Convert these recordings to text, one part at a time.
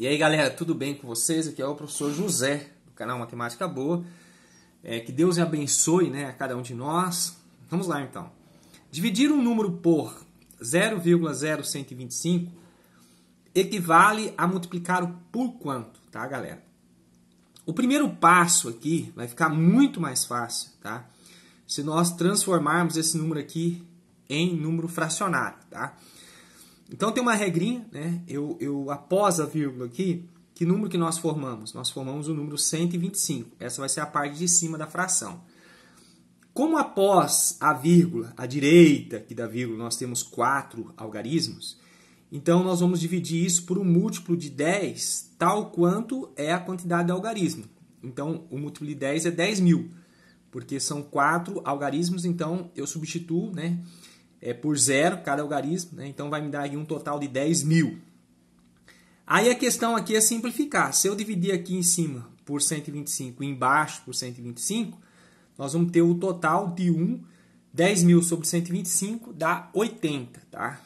E aí galera, tudo bem com vocês? Aqui é o professor José, do canal Matemática Boa. É, que Deus abençoe né, a cada um de nós. Vamos lá então. Dividir um número por 0,0125 equivale a multiplicar o por quanto, tá galera? O primeiro passo aqui vai ficar muito mais fácil, tá? Se nós transformarmos esse número aqui em número fracionário, tá? Então tem uma regrinha, né? Eu, eu após a vírgula aqui, que número que nós formamos? Nós formamos o número 125. Essa vai ser a parte de cima da fração. Como após a vírgula, à direita aqui da vírgula, nós temos quatro algarismos, então nós vamos dividir isso por um múltiplo de 10, tal quanto é a quantidade de algarismo. Então o múltiplo de 10 é 10 mil, porque são quatro algarismos, então eu substituo né, é por zero cada algarismo, né, então vai me dar um total de 10 mil. Aí a questão aqui é simplificar. Se eu dividir aqui em cima por 125 e embaixo por 125, nós vamos ter o total de 1, 10 mil sobre 125 dá 80, tá?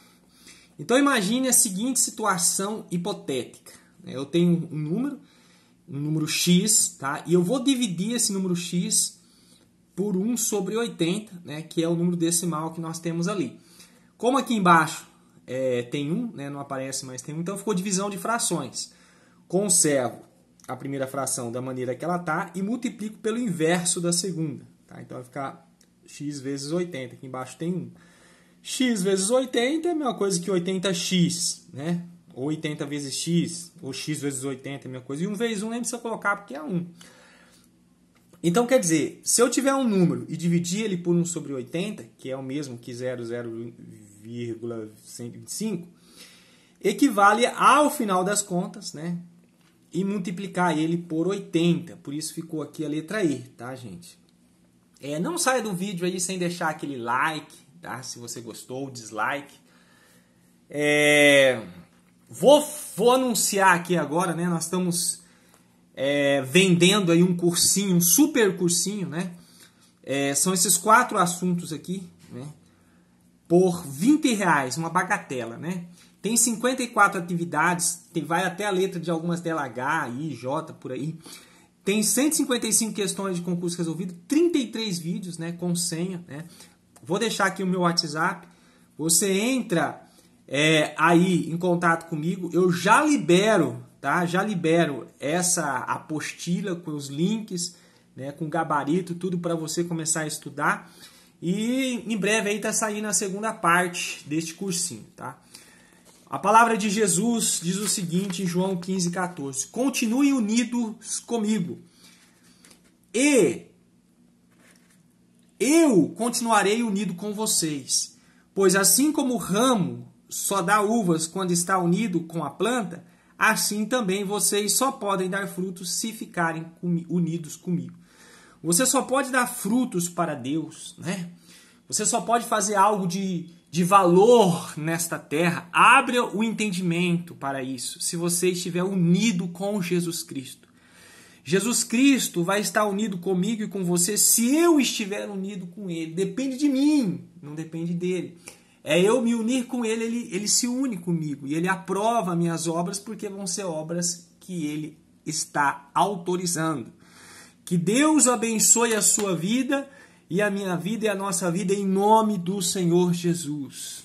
Então imagine a seguinte situação hipotética. Né? Eu tenho um número, um número x, tá? E eu vou dividir esse número x por 1 sobre 80, né? Que é o número decimal que nós temos ali. Como aqui embaixo é, tem um, né, não aparece mais tem um, então ficou divisão de frações. Conservo a primeira fração da maneira que ela está e multiplico pelo inverso da segunda. Tá? Então vai ficar x vezes 80, aqui embaixo tem 1. x vezes 80 é a mesma coisa que 80x, né? ou 80 vezes x, ou x vezes 80 é a mesma coisa, e 1 vezes 1 nem precisa colocar porque é 1. Então, quer dizer, se eu tiver um número e dividir ele por 1 sobre 80, que é o mesmo que 0,0 0,125, equivale ao final das contas, né? E multiplicar ele por 80. Por isso ficou aqui a letra E, tá, gente? É, não saia do vídeo aí sem deixar aquele like, tá? Se você gostou, dislike. É, vou, vou anunciar aqui agora, né? Nós estamos é, vendendo aí um cursinho, um super cursinho, né? É, são esses quatro assuntos aqui, né? por 20 reais, uma bagatela, né? Tem 54 atividades, tem, vai até a letra de algumas delas H, I, J, por aí. Tem 155 questões de concurso resolvido, 33 vídeos, né, com senha, né? Vou deixar aqui o meu WhatsApp. Você entra é, aí em contato comigo, eu já libero, tá? Já libero essa apostila com os links, né, com gabarito, tudo para você começar a estudar. E em breve aí tá saindo a segunda parte deste cursinho, tá? A palavra de Jesus diz o seguinte em João 15, 14: Continuem unidos comigo, e eu continuarei unido com vocês, pois assim como o ramo só dá uvas quando está unido com a planta, assim também vocês só podem dar frutos se ficarem unidos comigo. Você só pode dar frutos para Deus, né? Você só pode fazer algo de, de valor nesta terra. Abra o entendimento para isso, se você estiver unido com Jesus Cristo. Jesus Cristo vai estar unido comigo e com você se eu estiver unido com Ele. Depende de mim, não depende dele. É eu me unir com Ele, Ele, ele se une comigo e Ele aprova minhas obras porque vão ser obras que Ele está autorizando. Que Deus abençoe a sua vida e a minha vida e a nossa vida em nome do Senhor Jesus.